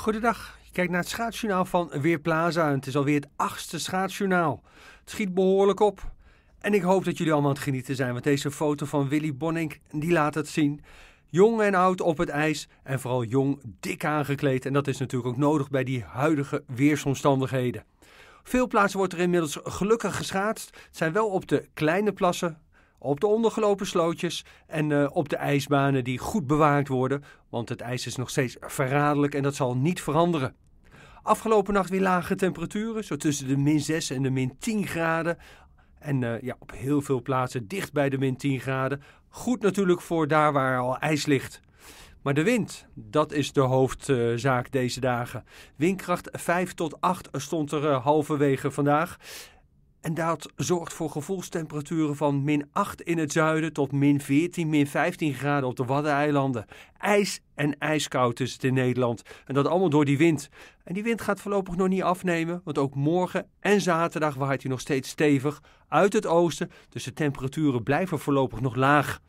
Goedendag, je kijkt naar het schaatsjournaal van Weerplaza het is alweer het achtste schaatsjournaal. Het schiet behoorlijk op. En ik hoop dat jullie allemaal aan het genieten zijn, want deze foto van Willy Bonnink, die laat het zien. Jong en oud op het ijs en vooral jong, dik aangekleed. En dat is natuurlijk ook nodig bij die huidige weersomstandigheden. Veel plaatsen wordt er inmiddels gelukkig geschaatst. Het zijn wel op de kleine plassen, op de ondergelopen slootjes en eh, op de ijsbanen die goed bewaakt worden, want het ijs is nog steeds verraderlijk en dat zal niet veranderen. Afgelopen nacht weer lage temperaturen, zo tussen de min 6 en de min 10 graden. En eh, ja, op heel veel plaatsen dicht bij de min 10 graden. Goed natuurlijk voor daar waar al ijs ligt. Maar de wind, dat is de hoofdzaak deze dagen. Windkracht 5 tot 8 stond er eh, halverwege vandaag. En dat zorgt voor gevoelstemperaturen van min 8 in het zuiden tot min 14, min 15 graden op de Waddeneilanden. IJs en ijskoud is het in Nederland. En dat allemaal door die wind. En die wind gaat voorlopig nog niet afnemen, want ook morgen en zaterdag waait hij nog steeds stevig uit het oosten. Dus de temperaturen blijven voorlopig nog laag.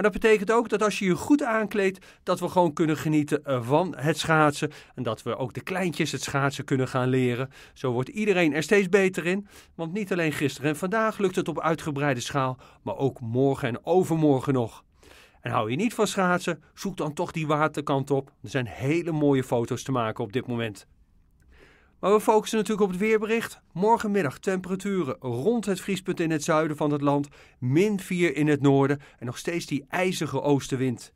Maar dat betekent ook dat als je je goed aankleedt, dat we gewoon kunnen genieten eh, van het schaatsen. En dat we ook de kleintjes het schaatsen kunnen gaan leren. Zo wordt iedereen er steeds beter in. Want niet alleen gisteren en vandaag lukt het op uitgebreide schaal, maar ook morgen en overmorgen nog. En hou je niet van schaatsen, zoek dan toch die waterkant op. Er zijn hele mooie foto's te maken op dit moment. Maar we focussen natuurlijk op het weerbericht. Morgenmiddag temperaturen rond het vriespunt in het zuiden van het land, min 4 in het noorden en nog steeds die ijzige oostenwind.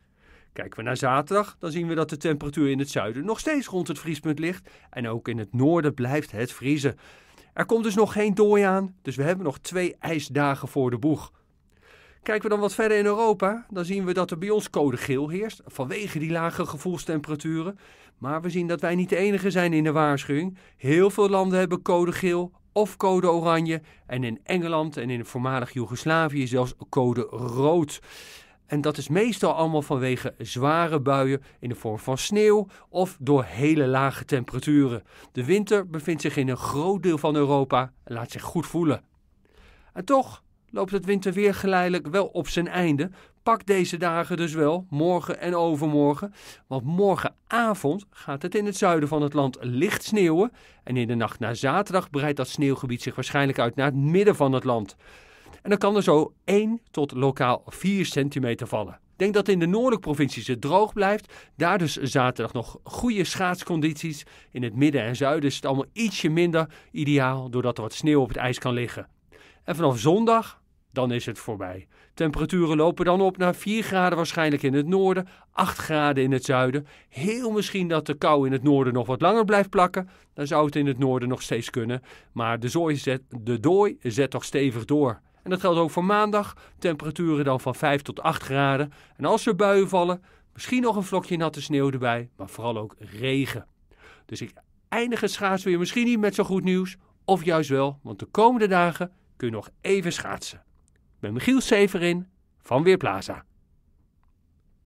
Kijken we naar zaterdag, dan zien we dat de temperatuur in het zuiden nog steeds rond het vriespunt ligt en ook in het noorden blijft het vriezen. Er komt dus nog geen dooi aan, dus we hebben nog twee ijsdagen voor de boeg. Kijken we dan wat verder in Europa, dan zien we dat er bij ons code geel heerst vanwege die lage gevoelstemperaturen. Maar we zien dat wij niet de enige zijn in de waarschuwing. Heel veel landen hebben code geel of code oranje. En in Engeland en in het voormalig Joegoslavië zelfs code rood. En dat is meestal allemaal vanwege zware buien in de vorm van sneeuw of door hele lage temperaturen. De winter bevindt zich in een groot deel van Europa en laat zich goed voelen. En toch loopt het winterweer geleidelijk wel op zijn einde. Pak deze dagen dus wel, morgen en overmorgen. Want morgenavond gaat het in het zuiden van het land licht sneeuwen. En in de nacht na zaterdag breidt dat sneeuwgebied zich waarschijnlijk uit naar het midden van het land. En dan kan er zo 1 tot lokaal 4 centimeter vallen. denk dat in de noordelijke provincies het droog blijft. Daar dus zaterdag nog goede schaatscondities. In het midden en zuiden is het allemaal ietsje minder ideaal, doordat er wat sneeuw op het ijs kan liggen. En vanaf zondag dan is het voorbij. Temperaturen lopen dan op naar 4 graden waarschijnlijk in het noorden, 8 graden in het zuiden. Heel misschien dat de kou in het noorden nog wat langer blijft plakken. Dan zou het in het noorden nog steeds kunnen. Maar de, zooi zet, de dooi zet toch stevig door. En dat geldt ook voor maandag. Temperaturen dan van 5 tot 8 graden. En als er buien vallen, misschien nog een vlokje natte sneeuw erbij, maar vooral ook regen. Dus ik eindig het schaatsen weer misschien niet met zo goed nieuws. Of juist wel, want de komende dagen kun je nog even schaatsen ben Michiel Severin van Weerplaza.